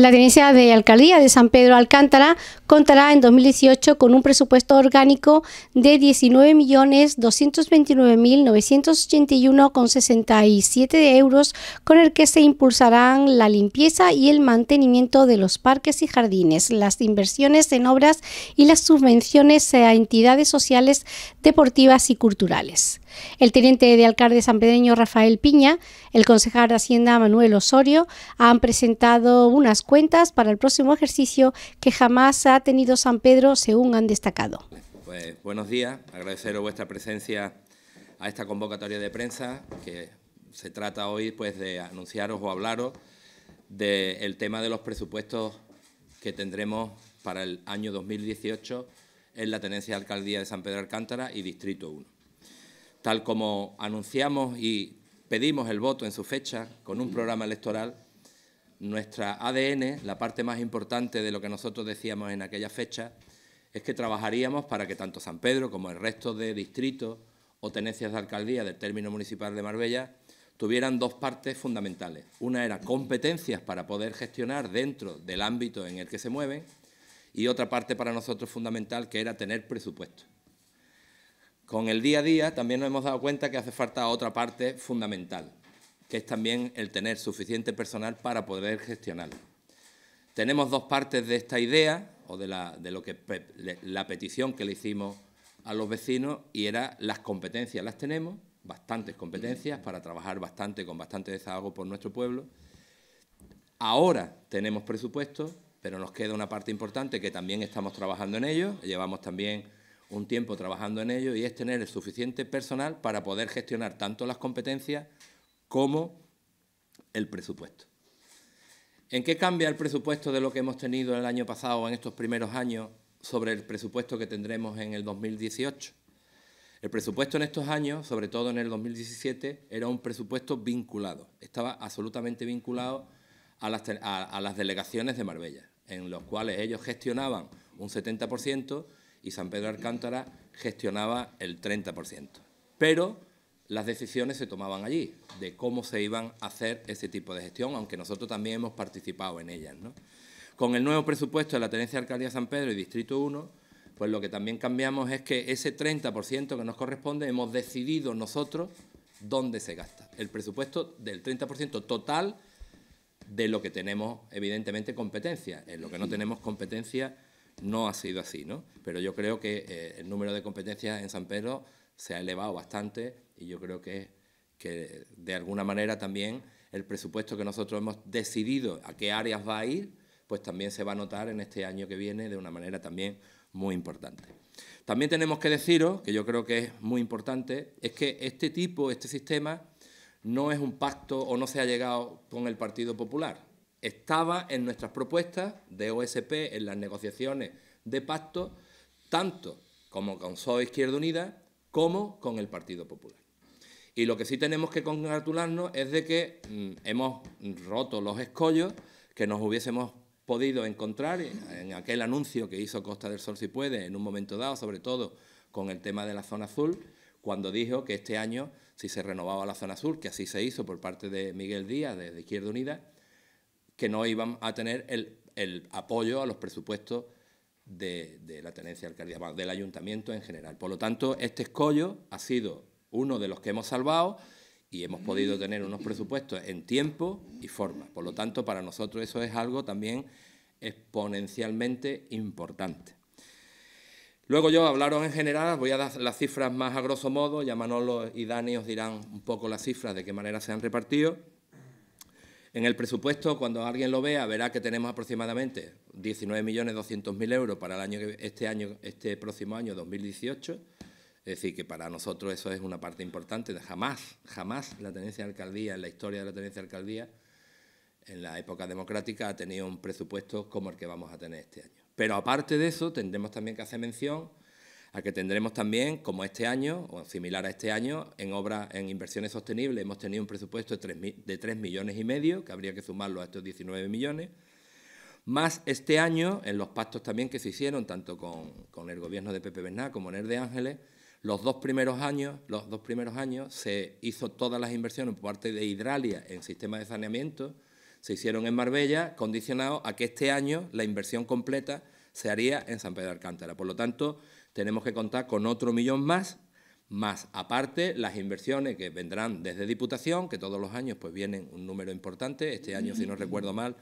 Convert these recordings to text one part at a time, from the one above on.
La tenencia de alcaldía de San Pedro Alcántara contará en 2018 con un presupuesto orgánico de 19.229.981,67 euros, con el que se impulsarán la limpieza y el mantenimiento de los parques y jardines, las inversiones en obras y las subvenciones a entidades sociales, deportivas y culturales el teniente de alcalde sanpedreño Rafael Piña, el concejal de Hacienda Manuel Osorio han presentado unas cuentas para el próximo ejercicio que jamás ha tenido San Pedro, según han destacado. Pues, buenos días, agradeceros vuestra presencia a esta convocatoria de prensa, que se trata hoy pues, de anunciaros o hablaros del tema de los presupuestos que tendremos para el año 2018 en la Tenencia de Alcaldía de San Pedro Alcántara y Distrito 1 tal como anunciamos y pedimos el voto en su fecha con un programa electoral, nuestra ADN, la parte más importante de lo que nosotros decíamos en aquella fecha, es que trabajaríamos para que tanto San Pedro como el resto de distritos o tenencias de alcaldía del término municipal de Marbella tuvieran dos partes fundamentales. Una era competencias para poder gestionar dentro del ámbito en el que se mueven y otra parte para nosotros fundamental que era tener presupuesto. Con el día a día también nos hemos dado cuenta que hace falta otra parte fundamental, que es también el tener suficiente personal para poder gestionarlo. Tenemos dos partes de esta idea, o de, la, lo que, la petición que le hicimos a los vecinos, y era las competencias las tenemos, bastantes competencias para trabajar bastante, con bastante desahogo por nuestro pueblo. Ahora tenemos presupuesto, pero nos queda una parte importante que también estamos trabajando en ello. Llevamos también un tiempo trabajando en ello y es tener el suficiente personal para poder gestionar tanto las competencias como el presupuesto. ¿En qué cambia el presupuesto de lo que hemos tenido el año pasado, en estos primeros años, sobre el presupuesto que tendremos en el 2018? El presupuesto en estos años, sobre todo en el 2017, era un presupuesto vinculado, estaba absolutamente vinculado a las, a las delegaciones de Marbella, en los cuales ellos gestionaban un 70% y San Pedro de Alcántara gestionaba el 30%. Pero las decisiones se tomaban allí, de cómo se iban a hacer ese tipo de gestión, aunque nosotros también hemos participado en ellas. Con el nuevo presupuesto de la Tenencia de Alcaldía San Pedro y Distrito 1, pues lo que también cambiamos es que ese 30% que nos corresponde hemos decidido nosotros dónde se gasta. El presupuesto del 30% total de lo que tenemos, evidentemente, competencia. En lo que no tenemos competencia no ha sido así, ¿no? Pero yo creo que eh, el número de competencias en San Pedro se ha elevado bastante y yo creo que, que de alguna manera también el presupuesto que nosotros hemos decidido a qué áreas va a ir, pues también se va a notar en este año que viene de una manera también muy importante. También tenemos que deciros, que yo creo que es muy importante, es que este tipo, este sistema, no es un pacto o no se ha llegado con el Partido Popular estaba en nuestras propuestas de OSP, en las negociaciones de pacto, tanto como con SOE Izquierda Unida como con el Partido Popular. Y lo que sí tenemos que congratularnos es de que mm, hemos roto los escollos que nos hubiésemos podido encontrar en aquel anuncio que hizo Costa del Sol si puede, en un momento dado, sobre todo con el tema de la zona azul, cuando dijo que este año, si se renovaba la zona azul, que así se hizo por parte de Miguel Díaz, de Izquierda Unida, que no iban a tener el, apoyo a los presupuestos de, la tenencia alcaldía, del ayuntamiento en general. Por lo tanto, este escollo ha sido uno de los que hemos salvado y hemos podido tener unos presupuestos en tiempo y forma. Por lo tanto, para nosotros eso es algo también exponencialmente importante. Luego yo hablaros en general, voy a dar las cifras más a grosso modo, ya Manolo y Dani os dirán un poco las cifras de qué manera se han repartido. En el presupuesto, cuando alguien lo vea, verá que tenemos aproximadamente 19.200.000 euros para el año, este, año, este próximo año 2018. Es decir, que para nosotros eso es una parte importante. Jamás, jamás la tenencia de alcaldía, en la historia de la tenencia de alcaldía, en la época democrática, ha tenido un presupuesto como el que vamos a tener este año. Pero aparte de eso, tendremos también que hacer mención a que tendremos también, como este año, o similar a este año, en obra en inversiones sostenibles, hemos tenido un presupuesto de 3, de millones y medio, que habría que sumarlo a estos 19 millones, más este año, en los pactos también que se hicieron, tanto con, el gobierno de Pepe Bernal como en el de Ángeles, los dos primeros años, los dos primeros años se hizo todas las inversiones por parte de Hidralia en sistema de saneamiento, se hicieron en Marbella, condicionado a que este año la inversión completa se haría en San Pedro de Alcántara. Por lo tanto, tenemos que contar con otro millón más, más aparte las inversiones que vendrán desde Diputación, que todos los años pues vienen un número importante, este año, si no recuerdo mal,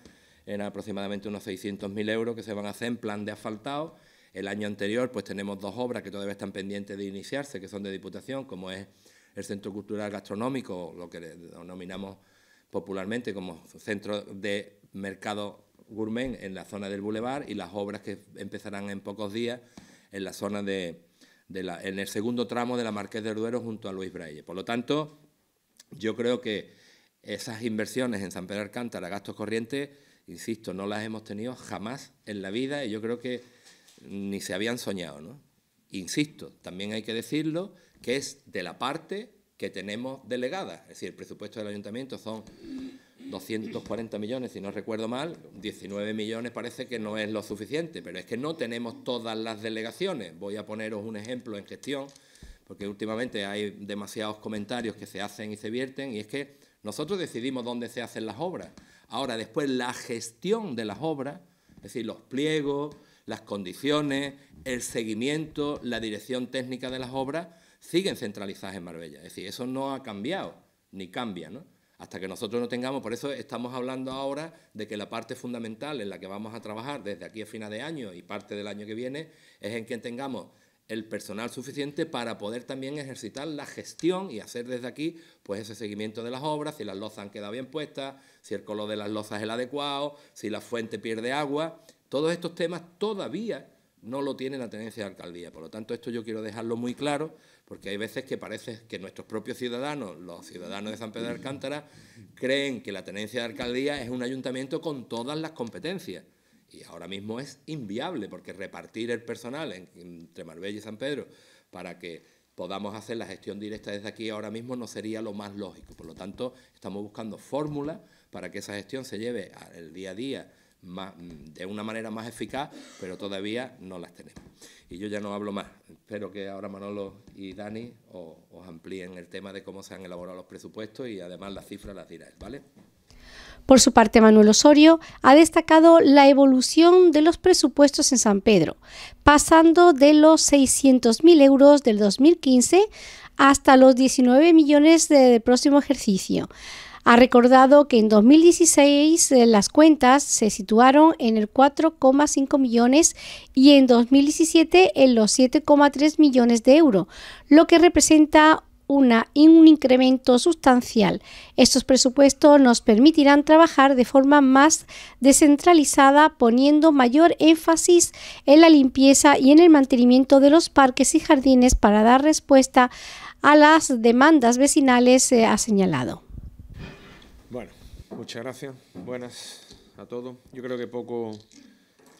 eran aproximadamente unos 600.000 euros que se van a hacer en plan de asfaltado. El año anterior pues tenemos dos obras que todavía están pendientes de iniciarse, que son de Diputación, como es el Centro Cultural Gastronómico, lo que denominamos popularmente como centro de mercado gourmet en la zona del Boulevard y las obras que empezarán en pocos días en la zona de, en el segundo tramo de la Marqués de Duero junto a Luis Braille. Por lo tanto, yo creo que esas inversiones en San Pedro Alcántara, gastos corrientes, insisto, no las hemos tenido jamás en la vida y yo creo que ni se habían soñado, ¿no? Insisto, también hay que decirlo, que es de la parte que tenemos delegada, es decir, el presupuesto del ayuntamiento son 240 millones, si no recuerdo mal, 19 millones parece que no es lo suficiente, pero es que no tenemos todas las delegaciones. Voy a poneros un ejemplo en gestión, porque últimamente hay demasiados comentarios que se hacen y se vierten, y es que nosotros decidimos dónde se hacen las obras. Ahora, después, la gestión de las obras, es decir, los pliegos, las condiciones, el seguimiento, la dirección técnica de las obras, siguen centralizadas en Marbella. Es decir, eso no ha cambiado, ni cambia, ¿no? Hasta que nosotros no tengamos, por eso estamos hablando ahora de que la parte fundamental en la que vamos a trabajar desde aquí a final de año y parte del año que viene es en que tengamos el personal suficiente para poder también ejercitar la gestión y hacer desde aquí pues ese seguimiento de las obras, si las lozas han quedado bien puestas, si el color de las lozas es el adecuado, si la fuente pierde agua. Todos estos temas todavía no lo tiene la tenencia de alcaldía. Por lo tanto, esto yo quiero dejarlo muy claro porque hay veces que parece que nuestros propios ciudadanos, los ciudadanos de San Pedro de Alcántara, creen que la tenencia de alcaldía es un ayuntamiento con todas las competencias. Y ahora mismo es inviable, porque repartir el personal entre Marbella y San Pedro para que podamos hacer la gestión directa desde aquí ahora mismo no sería lo más lógico. Por lo tanto, estamos buscando fórmulas para que esa gestión se lleve al día a día de una manera más eficaz, pero todavía no las tenemos. Y yo ya no hablo más. Espero que ahora Manolo y Dani os, amplíen el tema de cómo se han elaborado los presupuestos y además las cifras las dirá ¿vale? Por su parte, Manuel Osorio ha destacado la evolución de los presupuestos en San Pedro, pasando de los 600.000 euros del 2015 hasta los 19 millones del próximo ejercicio ha recordado que en 2016 eh, las cuentas se situaron en el 4,5 millones y en 2017 en los 7,3 millones de euros, lo que representa un incremento sustancial. Estos presupuestos nos permitirán trabajar de forma más descentralizada, poniendo mayor énfasis en la limpieza y en el mantenimiento de los parques y jardines para dar respuesta a las demandas vecinales, eh, ha señalado. Muchas gracias. Buenas a todos. Yo creo que poco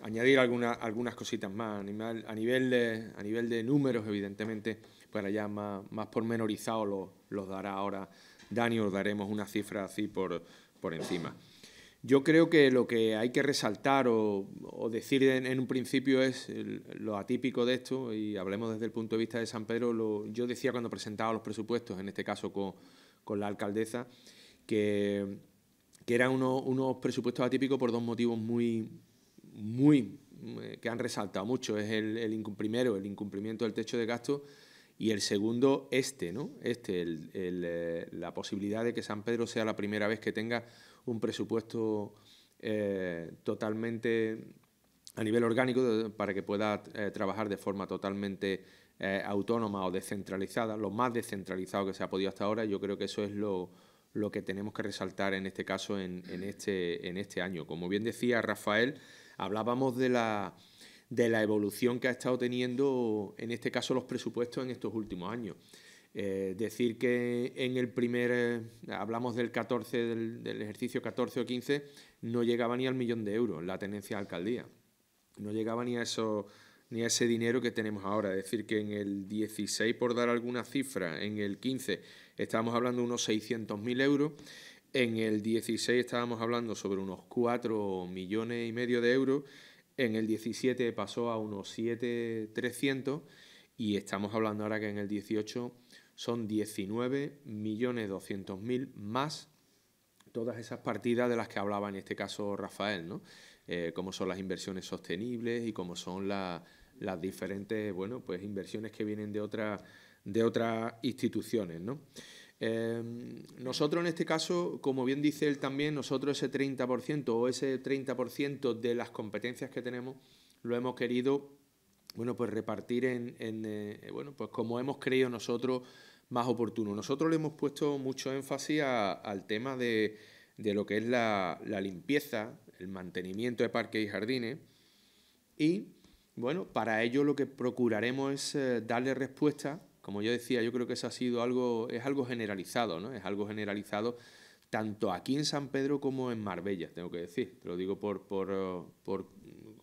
añadir alguna, algunas cositas más. A nivel, de, a nivel de números, evidentemente, para pues ya más, más pormenorizado los dará ahora Dani, daremos una cifra así por, por encima. Yo creo que lo que hay que resaltar o, o decir en, un principio es lo atípico de esto, y hablemos desde el punto de vista de San Pedro, lo, yo decía cuando presentaba los presupuestos, en este caso con, con la alcaldesa, que que eran unos, presupuestos atípicos por dos motivos muy, muy eh, que han resaltado mucho. Es el, primero, el incumplimiento del techo de gasto y el segundo, este, ¿no? Este, eh, la posibilidad de que San Pedro sea la primera vez que tenga un presupuesto eh, totalmente a nivel orgánico para que pueda trabajar de forma totalmente autónoma o descentralizada, lo más descentralizado que se ha podido hasta ahora. Yo creo que eso es lo, lo que tenemos que resaltar en este caso en, este, en este año. Como bien decía Rafael, hablábamos de la, de la evolución que ha estado teniendo, en este caso, los presupuestos en estos últimos años. Eh, decir que en el primer, hablamos del 14, del, ejercicio 14 o 15, no llegaba ni al millón de euros la tenencia de alcaldía. No llegaba ni a, eso, ni a ese dinero que tenemos ahora. decir, que en el 16, por dar alguna cifra, en el 15 estábamos hablando de unos 600.000 euros. En el 16 estábamos hablando sobre unos 4 millones y medio de euros. En el 17 pasó a unos 7.300 y estamos hablando ahora que en el 18 son 19.200.000 más todas esas partidas de las que hablaba en este caso Rafael, ¿no? como eh, cómo son las inversiones sostenibles y cómo son las diferentes, bueno, pues inversiones que vienen de otras de otras instituciones. ¿no? Em, nosotros en este caso, como bien dice él también, nosotros ese 30% o ese 30% de las competencias que tenemos lo hemos querido bueno, pues repartir en, eh, bueno, pues como hemos creído nosotros más oportuno. Nosotros le hemos puesto mucho énfasis al tema de, de, lo que es la, limpieza, el mantenimiento de parques y jardines y bueno, para ello lo que procuraremos es eh, darle respuesta como yo decía, yo creo que eso ha sido algo, es algo generalizado, ¿no? Es algo generalizado tanto aquí en San Pedro como en Marbella, tengo que decir. Te lo digo por,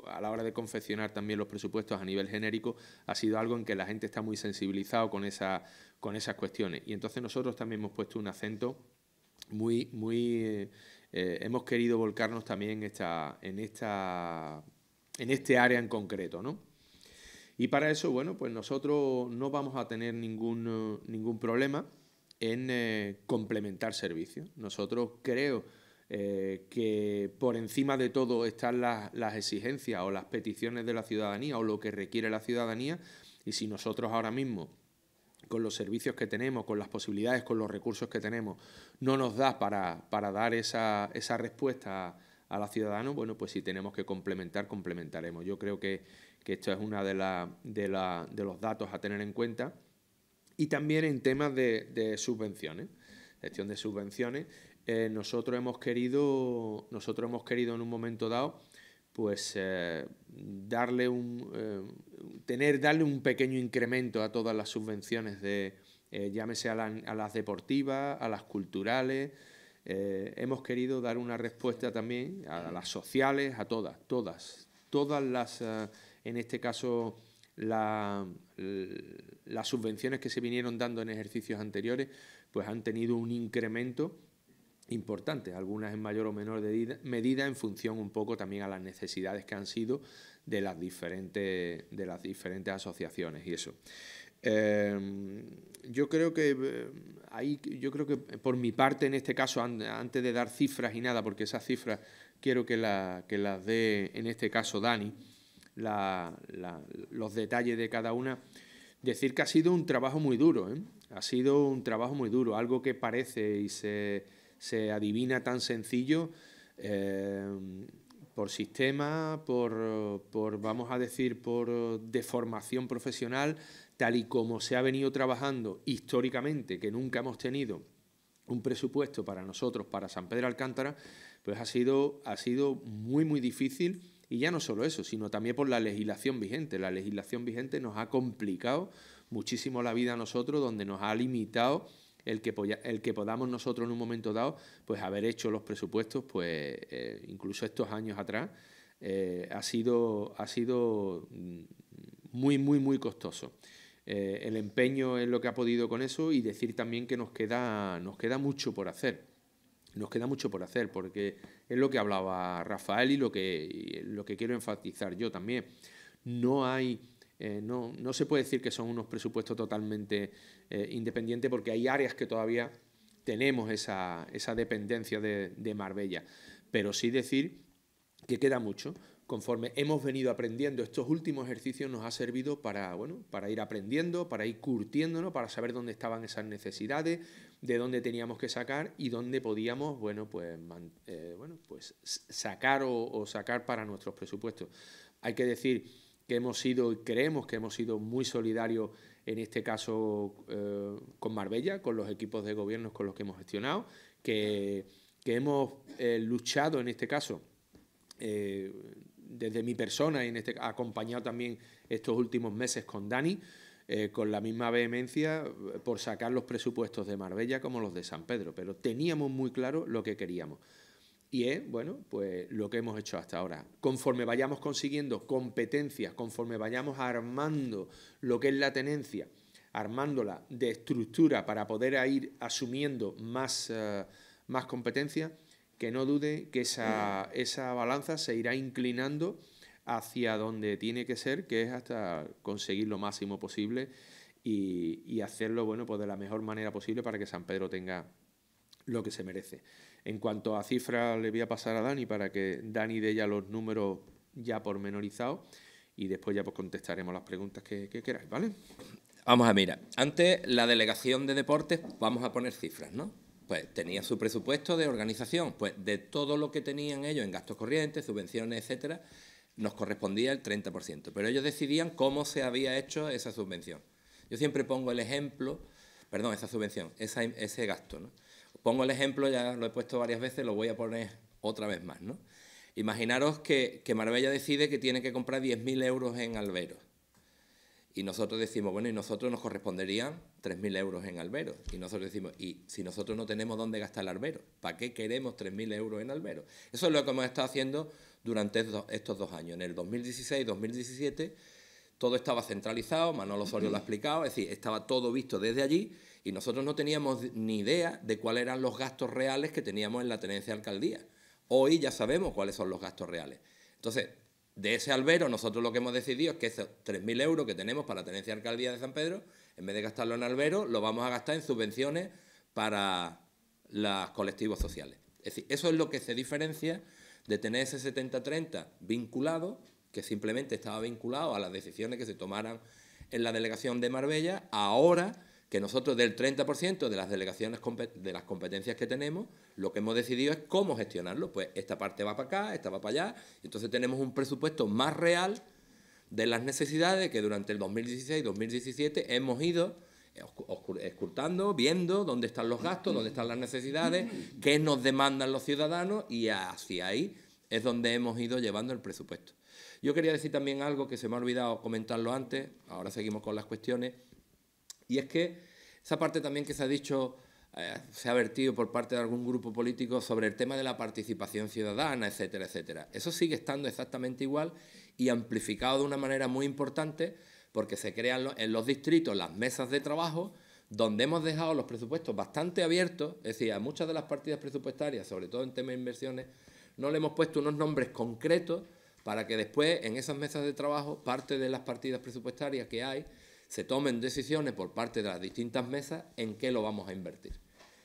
a la hora de confeccionar también los presupuestos a nivel genérico, ha sido algo en que la gente está muy sensibilizado con, esa, con esas cuestiones. Y entonces nosotros también hemos puesto un acento muy, muy eh, eh, hemos querido volcarnos también esta, en esta en este área en concreto, ¿no? Y para eso, bueno, pues nosotros no vamos a tener ningún, eh, ningún problema en eh, complementar servicios. Nosotros creo eh, que por encima de todo están las, las, exigencias o las peticiones de la ciudadanía o lo que requiere la ciudadanía y si nosotros ahora mismo con los servicios que tenemos, con las posibilidades, con los recursos que tenemos, no nos da para, para dar esa, esa respuesta a, la ciudadano bueno, pues si tenemos que complementar, complementaremos. Yo creo que que esto es uno de, de, los datos a tener en cuenta, y también en temas de, subvenciones, gestión de subvenciones. Eh, nosotros, hemos querido, nosotros hemos querido en un momento dado pues eh, darle un eh, tener darle un pequeño incremento a todas las subvenciones de llámese a, a, las deportivas a las culturales hemos querido dar una respuesta también a, a las sociales a todas todas todas las en este caso las subvenciones que se vinieron dando en ejercicios anteriores, pues han tenido un incremento importante, algunas en mayor o menor medida en función un poco también a las necesidades que han sido de las diferentes, de las diferentes asociaciones y eso. Em, yo creo que eh, ahí, yo creo que por mi parte en este caso, antes de dar cifras y nada, porque esas cifras quiero que, que las dé en este caso Dani, los detalles de cada una. Decir que ha sido un trabajo muy duro, ¿eh? ha sido un trabajo muy duro, algo que parece y se, se adivina tan sencillo eh, por sistema, por, por, vamos a decir, por deformación profesional, tal y como se ha venido trabajando históricamente, que nunca hemos tenido un presupuesto para nosotros, para San Pedro Alcántara, pues ha sido, ha sido muy, muy difícil y ya no solo eso, sino también por la legislación vigente. La legislación vigente nos ha complicado muchísimo la vida a nosotros, donde nos ha limitado el que, el que podamos nosotros en un momento dado, pues haber hecho los presupuestos, pues eh, incluso estos años atrás, eh, ha, sido, ha sido mm, muy, muy, muy costoso. Eh, el empeño es lo que ha podido con eso y decir también que nos queda, nos queda mucho por hacer. Nos queda mucho por hacer, porque es lo que hablaba Rafael y lo que, lo que quiero enfatizar yo también. No hay... Eh, no, no, se puede decir que son unos presupuestos totalmente eh, independientes porque hay áreas que todavía tenemos esa, esa dependencia de, de, Marbella, pero sí decir que queda mucho. Conforme hemos venido aprendiendo, estos últimos ejercicios nos ha servido para, bueno, para ir aprendiendo, para ir curtiéndonos, para saber dónde estaban esas necesidades, de dónde teníamos que sacar y dónde podíamos, bueno, pues, eh, pues sacar o, sacar para nuestros presupuestos. Hay que decir que hemos sido y creemos que hemos sido muy solidarios en este caso eh, con Marbella, con los equipos de gobiernos con los que hemos gestionado, que, que hemos eh, luchado en este caso desde mi persona y en este acompañado también estos últimos meses con Dani. Eh, con la misma vehemencia eh, por sacar los presupuestos de Marbella como los de San Pedro, pero teníamos muy claro lo que queríamos. Y es, bueno, pues lo que hemos hecho hasta ahora. Conforme vayamos consiguiendo competencias, conforme vayamos armando lo que es la tenencia, armándola de estructura para poder ir asumiendo más, eh, competencias, que no dude que esa, esa balanza se irá inclinando hacia donde tiene que ser, que es hasta conseguir lo máximo posible y, hacerlo bueno, pues de la mejor manera posible para que San Pedro tenga lo que se merece. En cuanto a cifras, le voy a pasar a Dani para que Dani dé ya los números ya pormenorizados y después ya pues contestaremos las preguntas que, queráis, ¿vale? Vamos a mirar. Antes, la delegación de deportes, vamos a poner cifras, ¿no? Pues tenía su presupuesto de organización, pues de todo lo que tenían ellos en gastos corrientes, subvenciones, etcétera, nos correspondía el 30%, pero ellos decidían cómo se había hecho esa subvención. Yo siempre pongo el ejemplo, perdón, esa subvención, ese gasto. ¿no? Pongo el ejemplo, ya lo he puesto varias veces, lo voy a poner otra vez más. ¿no? Imaginaros que, que Marbella decide que tiene que comprar 10.000 euros en albero. Y nosotros decimos, bueno, y nosotros nos corresponderían 3.000 euros en albero. Y nosotros decimos, y si nosotros no tenemos dónde gastar el albero, ¿para qué queremos 3.000 euros en albero? Eso es lo que hemos estado haciendo durante estos dos años. En el 2016 2017 todo estaba centralizado, Manolo Osorio lo ha explicado, es decir, estaba todo visto desde allí y nosotros no teníamos ni idea de cuáles eran los gastos reales que teníamos en la tenencia de alcaldía. Hoy ya sabemos cuáles son los gastos reales. Entonces, de ese albero nosotros lo que hemos decidido es que esos 3.000 euros que tenemos para la tenencia de alcaldía de San Pedro, en vez de gastarlo en albero, lo vamos a gastar en subvenciones para los colectivos sociales. Es decir, eso es lo que se diferencia de tener ese 70-30 vinculado, que simplemente estaba vinculado a las decisiones que se tomaran en la delegación de Marbella, ahora que nosotros del 30% de las delegaciones de las competencias que tenemos, lo que hemos decidido es cómo gestionarlo. Pues esta parte va para acá, esta va para allá, Y entonces tenemos un presupuesto más real de las necesidades que durante el 2016-2017 hemos ido ...escultando, viendo dónde están los gastos, dónde están las necesidades, qué nos demandan los ciudadanos y hacia ahí es donde hemos ido llevando el presupuesto. Yo quería decir también algo que se me ha olvidado comentarlo antes, ahora seguimos con las cuestiones, y es que esa parte también que se ha dicho, eh, se ha vertido por parte de algún grupo político sobre el tema de la participación ciudadana, etcétera, etcétera. Eso sigue estando exactamente igual y amplificado de una manera muy importante porque se crean en los distritos las mesas de trabajo donde hemos dejado los presupuestos bastante abiertos, es decir, a muchas de las partidas presupuestarias, sobre todo en temas de inversiones, no le hemos puesto unos nombres concretos para que después en esas mesas de trabajo parte de las partidas presupuestarias que hay se tomen decisiones por parte de las distintas mesas en qué lo vamos a invertir.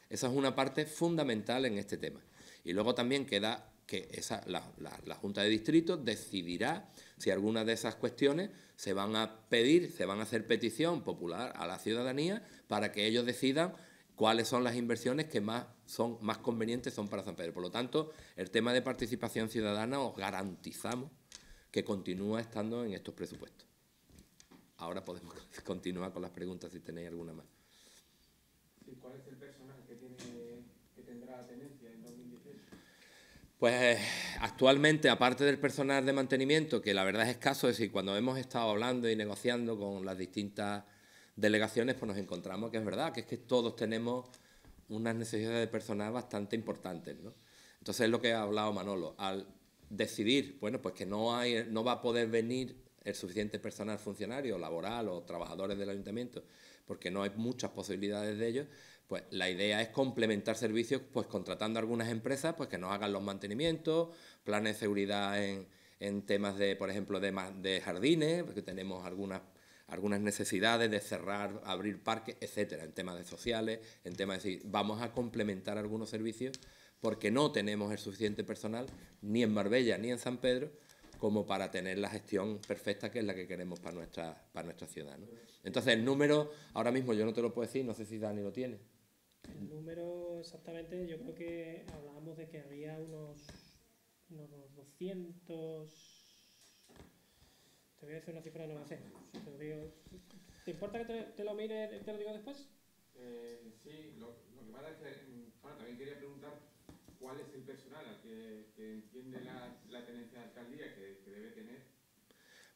Esa es una parte fundamental en este tema. Y luego también queda que esa, la, Junta de Distrito decidirá si alguna de esas cuestiones se van a pedir, se van a hacer petición popular a la ciudadanía para que ellos decidan cuáles son las inversiones que más son más convenientes son para San Pedro. Por lo tanto, el tema de participación ciudadana os garantizamos que continúa estando en estos presupuestos. Ahora podemos continuar con las preguntas si tenéis alguna más. ¿Cuál es el personal que, tiene, que tenencia en 2016? Pues eh, actualmente, aparte del personal de mantenimiento, que la verdad es escaso, es decir, cuando hemos estado hablando y negociando con las distintas delegaciones, pues nos encontramos que es verdad, que es que todos tenemos unas necesidades de personal bastante importantes, ¿no? Entonces es lo que ha hablado Manolo, al decidir, bueno, pues que no, hay, no va a poder venir el suficiente personal funcionario, laboral o trabajadores del ayuntamiento, porque no hay muchas posibilidades de ellos, pues la idea es complementar servicios, pues contratando algunas empresas, pues que nos hagan los mantenimientos, planes de seguridad en, temas de, por ejemplo, de, jardines, porque tenemos algunas algunas necesidades de cerrar, abrir parques, etcétera, en temas de sociales, en temas de decir, vamos a complementar algunos servicios porque no tenemos el suficiente personal ni en Marbella ni en San Pedro como para tener la gestión perfecta que es la que queremos para nuestra, para nuestra ciudad. Entonces, el número, ahora mismo yo no te lo puedo decir, no sé si Dani lo tiene. El número exactamente, yo creo que hablábamos de que había unos, 200... Te voy a decir una cifra, no me si Te, ¿Te importa que te, lo mire, te lo digo después? Eh, sí, lo, que pasa es que mm, también quería preguntar cuál es el personal al que, entiende la, tenencia de alcaldía que, debe tener.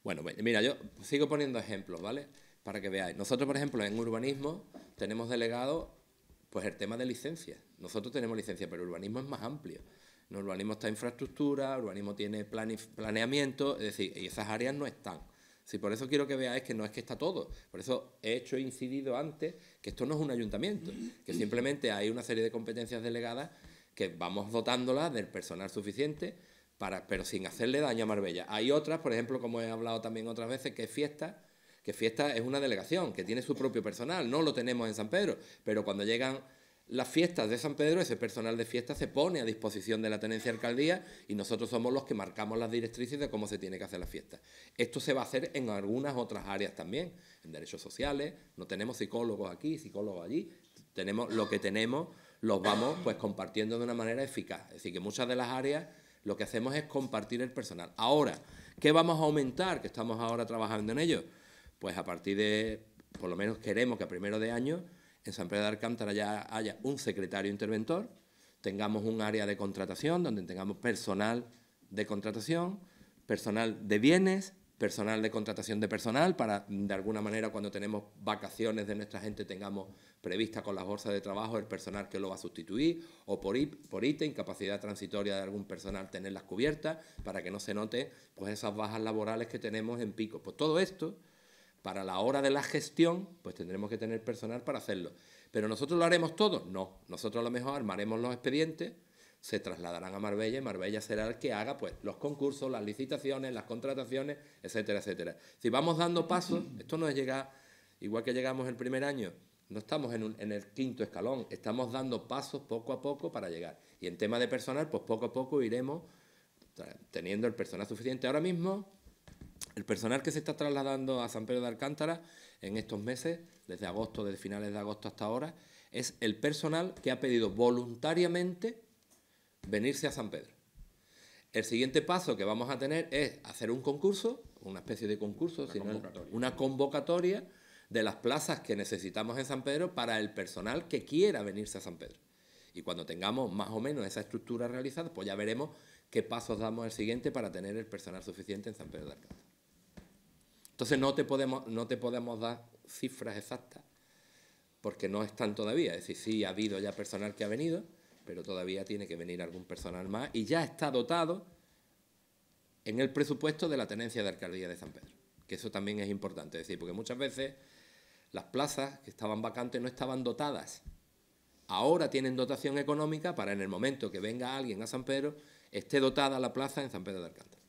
Bueno, mira, yo sigo poniendo ejemplos, ¿vale? Para que veáis. Nosotros, por ejemplo, en urbanismo tenemos delegado pues el tema de licencias. Nosotros tenemos licencia, pero el urbanismo es más amplio. El urbanismo está infraestructura, el urbanismo tiene planeamiento, es decir, y esas áreas no están. Si por eso quiero que veáis que no es que está todo. Por eso he hecho incidido antes que esto no es un ayuntamiento, que simplemente hay una serie de competencias delegadas que vamos dotándolas del personal suficiente para, pero sin hacerle daño a Marbella. Hay otras, por ejemplo, como he hablado también otras veces, que es fiesta que fiesta es una delegación, que tiene su propio personal, no lo tenemos en San Pedro, pero cuando llegan las fiestas de San Pedro, ese personal de fiesta se pone a disposición de la tenencia de alcaldía y nosotros somos los que marcamos las directrices de cómo se tiene que hacer la fiesta. Esto se va a hacer en algunas otras áreas también, en derechos sociales, no tenemos psicólogos aquí, psicólogos allí, tenemos lo que tenemos, los vamos pues compartiendo de una manera eficaz. Es decir, que muchas de las áreas lo que hacemos es compartir el personal. Ahora, ¿qué vamos a aumentar? Que estamos ahora trabajando en ello pues a partir de, por lo menos queremos que a primero de año en San Pedro de Alcántara ya haya un secretario interventor, tengamos un área de contratación donde tengamos personal de contratación, personal de bienes, personal de contratación de personal, para de alguna manera cuando tenemos vacaciones de nuestra gente tengamos prevista con las bolsas de trabajo el personal que lo va a sustituir, o por, por ítem, capacidad transitoria de algún personal, tenerlas cubiertas, para que no se note pues, esas bajas laborales que tenemos en pico. Pues todo esto para la hora de la gestión, pues tendremos que tener personal para hacerlo. Pero nosotros lo haremos todo. No, nosotros a lo mejor armaremos los expedientes, se trasladarán a Marbella y Marbella será el que haga pues los concursos, las licitaciones, las contrataciones, etcétera, etcétera. Si vamos dando pasos, esto no es llegar igual que llegamos el primer año, no estamos en, en, el quinto escalón, estamos dando pasos poco a poco para llegar. Y en tema de personal, pues poco a poco iremos teniendo el personal suficiente. Ahora mismo el personal que se está trasladando a San Pedro de Alcántara en estos meses, desde agosto, desde finales de agosto hasta ahora, es el personal que ha pedido voluntariamente venirse a San Pedro. El siguiente paso que vamos a tener es hacer un concurso, una especie de concurso, una, una convocatoria de las plazas que necesitamos en San Pedro para el personal que quiera venirse a San Pedro. Y cuando tengamos más o menos esa estructura realizada, pues ya veremos qué pasos damos el siguiente para tener el personal suficiente en San Pedro de Alcántara. Entonces no te podemos, no te podemos dar cifras exactas porque no están todavía. Es decir, sí ha habido ya personal que ha venido, pero todavía tiene que venir algún personal más y ya está dotado en el presupuesto de la tenencia de alcaldía de San Pedro, que eso también es importante, es decir, porque muchas veces las plazas que estaban vacantes no estaban dotadas. Ahora tienen dotación económica para en el momento que venga alguien a San Pedro esté dotada la plaza en San Pedro de Alcántara.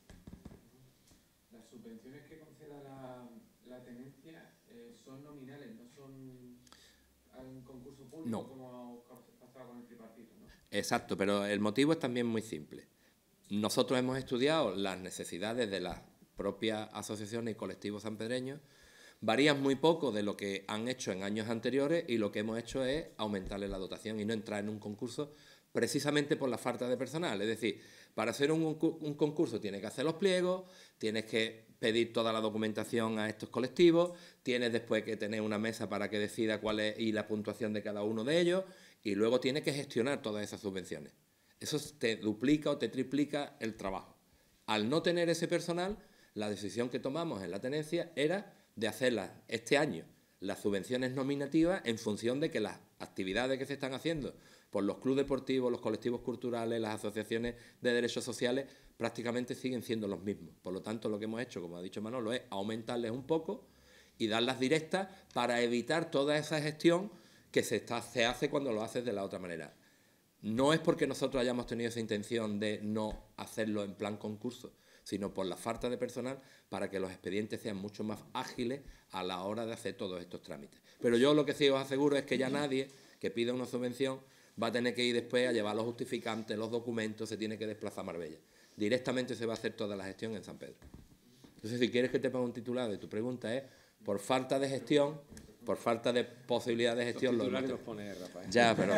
No. Exacto, pero el motivo es también muy simple. Nosotros hemos estudiado las necesidades de las propias asociaciones y colectivos sanpedreños, varían muy poco de lo que han hecho en años anteriores y lo que hemos hecho es aumentarle la dotación y no entrar en un concurso precisamente por la falta de personal. Es decir, para hacer un, un concurso tienes que hacer los pliegos, tienes que pedir toda la documentación a estos colectivos, tienes después que tener una mesa para que decida cuál es y la puntuación de cada uno de ellos, y luego tienes que gestionar todas esas subvenciones. Eso te duplica o te triplica el trabajo. Al no tener ese personal, la decisión que tomamos en la tenencia era de hacerlas este año, las subvenciones nominativas, en función de que las actividades que se están haciendo por los clubes deportivos, los colectivos culturales, las asociaciones de derechos sociales, prácticamente siguen siendo los mismos. Por lo tanto, lo que hemos hecho, como ha dicho Manolo, es aumentarles un poco y darlas directas para evitar toda esa gestión que se, se hace cuando lo haces de la otra manera. No es porque nosotros hayamos tenido esa intención de no hacerlo en plan concurso, sino por la falta de personal para que los expedientes sean mucho más ágiles a la hora de hacer todos estos trámites. Pero yo lo que sí os aseguro es que ya nadie que pida una subvención va a tener que ir después a llevar los justificantes, los documentos, se tiene que desplazar a Marbella directamente se va a hacer toda la gestión en San Pedro. Entonces, si quieres que te ponga un titular de tu pregunta es, por falta de gestión, por falta de posibilidad de gestión... Los titulares los, pone Rafael. Ya, pero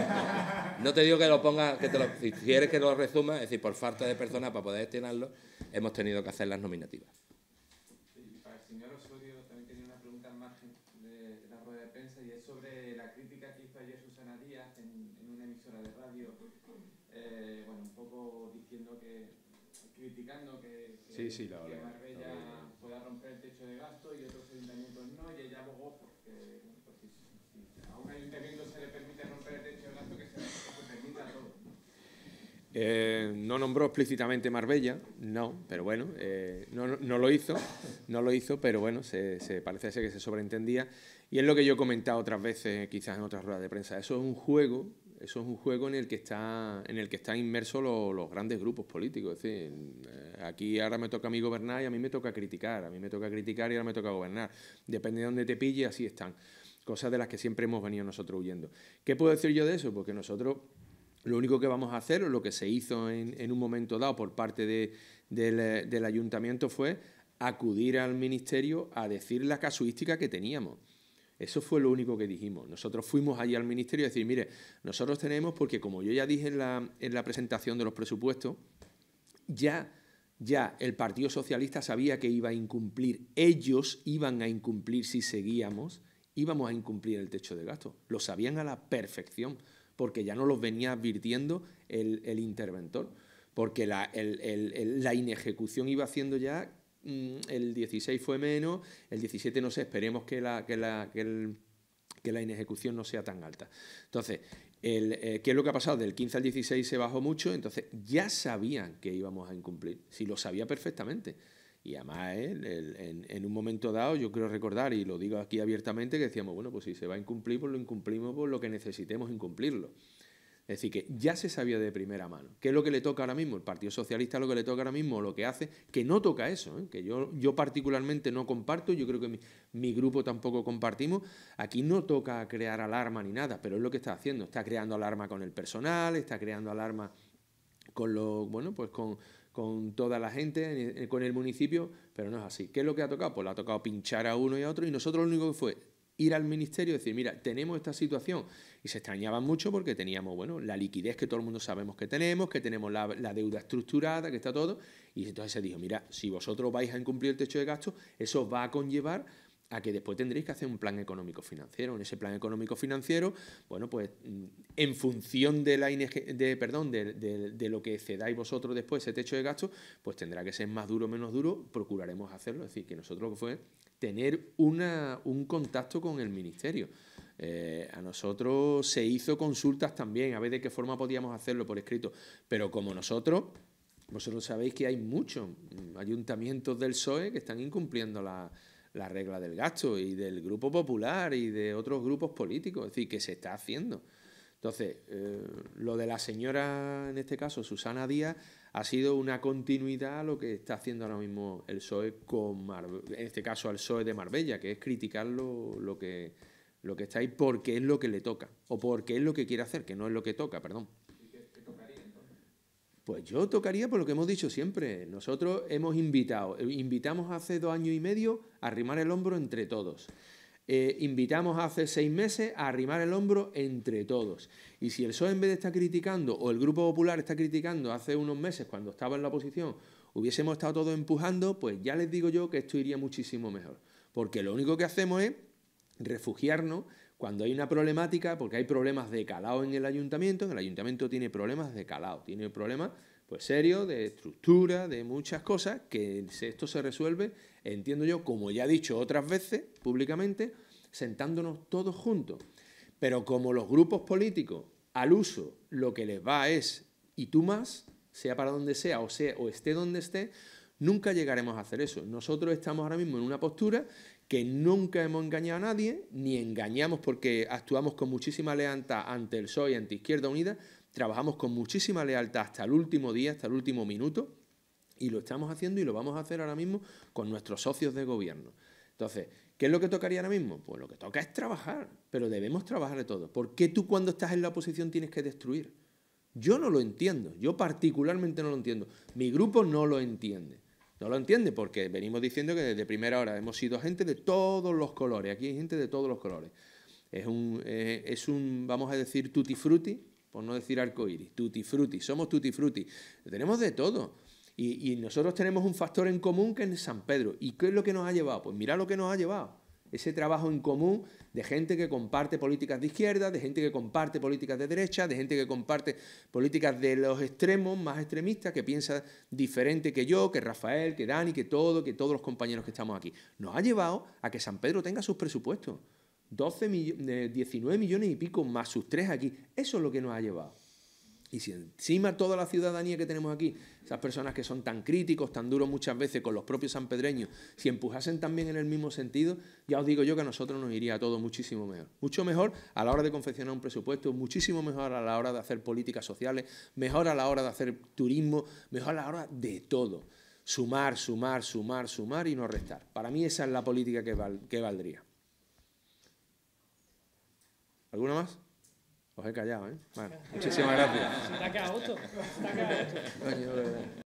no te digo que lo ponga, que te si quieres que lo resuma, es decir, por falta de personas para poder gestionarlo, hemos tenido que hacer las nominativas. sí, sí, la que Marbella pueda romper el techo de gasto y otros ayuntamientos no, y ella abogó porque pues, si, si, a un ayuntamiento se le permite romper el techo de gasto, que se le permita todo. Eh, no nombró explícitamente Marbella, no, pero bueno, eh, no, no, lo hizo, no lo hizo, pero bueno, se, se parece ser que se sobreentendía. Y es lo que yo he comentado otras veces, quizás en otras ruedas de prensa. Eso es un juego eso es un juego en el que está en el que están inmersos los, grandes grupos políticos. Es decir, eh, aquí ahora me toca a mí gobernar y a mí me toca criticar, a mí me toca criticar y ahora me toca gobernar. Depende de dónde te pille, así están. Cosas de las que siempre hemos venido nosotros huyendo. ¿Qué puedo decir yo de eso? Porque pues nosotros lo único que vamos a hacer, o lo que se hizo en, un momento dado por parte del ayuntamiento, fue acudir al ministerio a decir la casuística que teníamos eso fue lo único que dijimos. Nosotros fuimos allí al ministerio a decir, mire, nosotros tenemos, porque como yo ya dije en la, presentación de los presupuestos, ya, ya el Partido Socialista sabía que iba a incumplir, ellos iban a incumplir si seguíamos, íbamos a incumplir el techo de gasto. Lo sabían a la perfección, porque ya no los venía advirtiendo el, interventor, porque la, la inejecución iba haciendo ya Mm, el 16 fue menos, el 17 no sé, esperemos que la, que la, que la inejecución no sea tan alta. Entonces, eh, ¿qué es lo que ha pasado? Del 15 al 16 se bajó mucho, entonces ya sabían que íbamos a incumplir, si lo sabía perfectamente. Y además, eh, en, en, un momento dado, yo quiero recordar, y lo digo aquí abiertamente, que decíamos, bueno, pues si se va a incumplir, pues lo incumplimos por lo que necesitemos incumplirlo. Es decir, que ya se sabía de primera mano. ¿Qué es lo que le toca ahora mismo? El Partido Socialista lo que le toca ahora mismo, lo que hace, que no toca eso, ¿eh? que yo, particularmente no comparto, yo creo que mi, grupo tampoco compartimos. Aquí no toca crear alarma ni nada, pero es lo que está haciendo. Está creando alarma con el personal, está creando alarma con lo, bueno, pues con, con toda la gente, con el municipio, pero no es así. ¿Qué es lo que ha tocado? Pues le ha tocado pinchar a uno y a otro y nosotros lo único que fue ir al ministerio y decir, mira, tenemos esta situación. Y se extrañaban mucho porque teníamos, bueno, la liquidez que todo el mundo sabemos que tenemos, que tenemos la, la deuda estructurada, que está todo. Y entonces se dijo, mira, si vosotros vais a incumplir el techo de gasto, eso va a conllevar a que después tendréis que hacer un plan económico financiero. En ese plan económico financiero, bueno, pues mm, en función de la de, perdón, lo que cedáis vosotros después, ese techo de gasto, pues tendrá que ser más duro o menos duro, procuraremos hacerlo. Es decir, que nosotros lo que fue tener un contacto con el ministerio. Eh, a nosotros se hizo consultas también, a ver de qué forma podíamos hacerlo por escrito, pero como nosotros vosotros sabéis que hay muchos mm, ayuntamientos del SOE que están incumpliendo la, la regla del gasto y del Grupo Popular y de otros grupos políticos, es decir, que se está haciendo. Entonces, eh, lo de la señora, en este caso, Susana Díaz, ha sido una continuidad a lo que está haciendo ahora mismo el PSOE con en este caso al PSOE de Marbella, que es criticar lo, que, lo que está ahí porque es lo que le toca, o porque es lo que quiere hacer, que no es lo que toca, perdón. Pues yo tocaría por lo que hemos dicho siempre. Nosotros hemos invitado, eh, invitamos hace dos años y medio a arrimar el hombro entre todos. Eh, invitamos hace seis meses a arrimar el hombro entre todos. Y si el PSOE en vez de estar criticando, o el Grupo Popular está criticando hace unos meses cuando estaba en la oposición, hubiésemos estado todos empujando, pues ya les digo yo que esto iría muchísimo mejor. Porque lo único que hacemos es refugiarnos cuando hay una problemática, porque hay problemas de calado en el ayuntamiento, el ayuntamiento tiene problemas de calado, tiene problemas pues serios de estructura, de muchas cosas, que esto se resuelve, entiendo yo, como ya he dicho otras veces públicamente, sentándonos todos juntos. Pero como los grupos políticos al uso lo que les va es y tú más, sea para donde sea o sea o esté donde esté, Nunca llegaremos a hacer eso. Nosotros estamos ahora mismo en una postura que nunca hemos engañado a nadie, ni engañamos porque actuamos con muchísima lealtad ante el PSOE y ante Izquierda Unida, trabajamos con muchísima lealtad hasta el último día, hasta el último minuto, y lo estamos haciendo y lo vamos a hacer ahora mismo con nuestros socios de gobierno. Entonces, ¿qué es lo que tocaría ahora mismo? Pues lo que toca es trabajar, pero debemos trabajar de todo. ¿Por qué tú cuando estás en la oposición tienes que destruir? Yo no lo entiendo, yo particularmente no lo entiendo, mi grupo no lo entiende. No lo entiende porque venimos diciendo que desde primera hora hemos sido gente de todos los colores. Aquí hay gente de todos los colores. Es un, eh, es un vamos a decir, tutti frutti, por no decir arcoíris. Tutti frutti, somos tutti frutti. tenemos de todo. Y, y nosotros tenemos un factor en común que es San Pedro. ¿Y qué es lo que nos ha llevado? Pues mira lo que nos ha llevado. Ese trabajo en común de gente que comparte políticas de izquierda, de gente que comparte políticas de derecha, de gente que comparte políticas de los extremos, más extremistas, que piensa diferente que yo, que Rafael, que Dani, que todo, que todos los compañeros que estamos aquí. Nos ha llevado a que San Pedro tenga sus presupuestos. 12 19 eh, millones y pico más sus tres aquí. Eso es lo que nos ha llevado. Y si encima toda la ciudadanía que tenemos aquí, esas personas que son tan críticos, tan duros muchas veces con los propios sanpedreños, si empujasen también en el mismo sentido, ya os digo yo que a nosotros nos iría todo muchísimo mejor. Mucho mejor a la hora de confeccionar un presupuesto, muchísimo mejor a la hora de hacer políticas sociales, mejor a la hora de hacer turismo, mejor a la hora de todo. Sumar, sumar, sumar, sumar y no restar. Para mí esa es la política que, que valdría. ¿Alguna más? Os he callado, ¿eh? Bueno, muchísimas gracias. Se te ha quedado